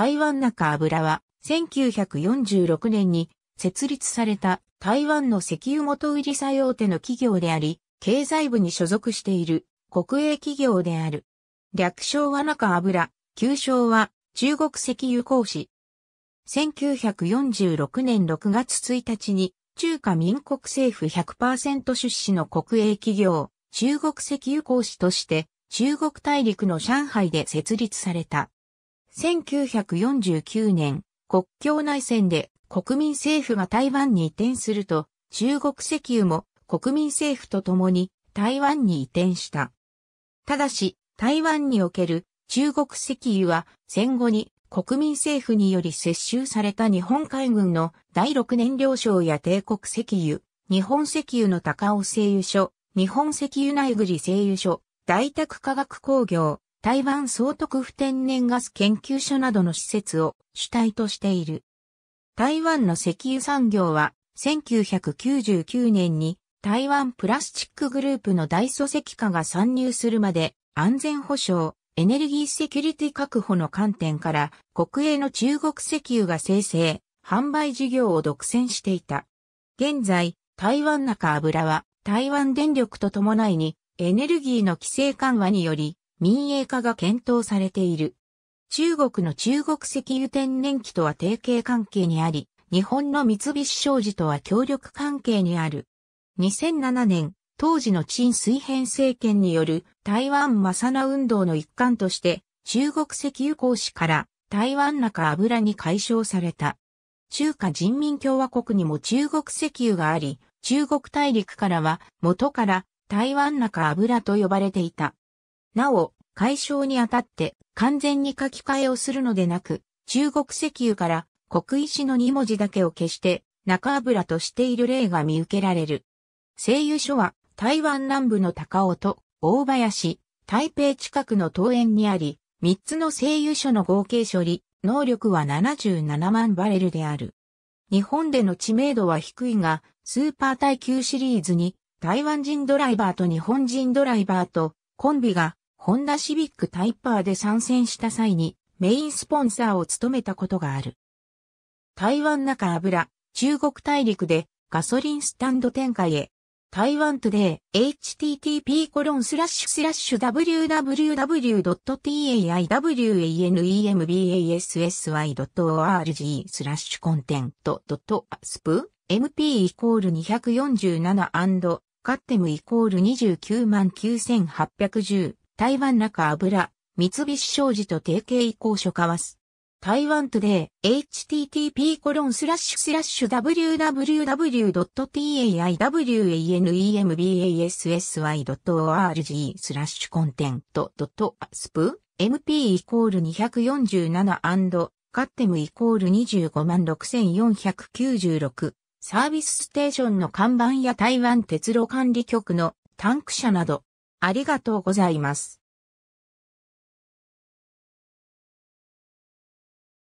台湾中油は、1946年に設立された台湾の石油元売り最大手の企業であり、経済部に所属している国営企業である。略称は中油、旧称は中国石油公司。1946年6月1日に中華民国政府100%出資の国営企業、中国石油公司として中国大陸の上海で設立された。1949年、国境内戦で国民政府が台湾に移転すると、中国石油も国民政府と共に台湾に移転した。ただし、台湾における中国石油は戦後に国民政府により接収された日本海軍の第6燃料省や帝国石油、日本石油の高尾製油所、日本石油内栗製油所、大宅化学工業、台湾総督府天然ガス研究所などの施設を主体としている。台湾の石油産業は1999年に台湾プラスチックグループの大組織化が参入するまで安全保障、エネルギーセキュリティ確保の観点から国営の中国石油が生成、販売事業を独占していた。現在、台湾中油は台湾電力と伴いにエネルギーの規制緩和により民営化が検討されている。中国の中国石油天然気とは提携関係にあり、日本の三菱商事とは協力関係にある。2007年、当時の陳水平政権による台湾マサナ運動の一環として、中国石油公使から台湾中油に解消された。中華人民共和国にも中国石油があり、中国大陸からは元から台湾中油と呼ばれていた。なお、解消にあたって完全に書き換えをするのでなく、中国石油から国石の2文字だけを消して中油としている例が見受けられる。製油所は台湾南部の高尾と大林、台北近くの桃園にあり、3つの製油所の合計処理、能力は77万バレルである。日本での知名度は低いが、スーパー耐久シリーズに台湾人ドライバーと日本人ドライバーとコンビがホンダシビックタイパーで参戦した際にメインスポンサーを務めたことがある。台湾中油、中国大陸でガソリンスタンド展開へ。台湾トゥデイ http コロンスラッシュスラッシュ w w w t a i w a e n e m b a s s y o r g スラッシュコンテント .asp mp イコール247カッテムイコール299,810台湾中油、三菱商事と提携移行書交わす。台湾トゥデイ http コロンスラッシュスラッシュ w w w t a i w a n e m b a s s y o r g スラッシュコンテント .asp mp イコール247カッテムイコール25 6496サービスステーションの看板や台湾鉄路管理局のタンク車などありがとうございます。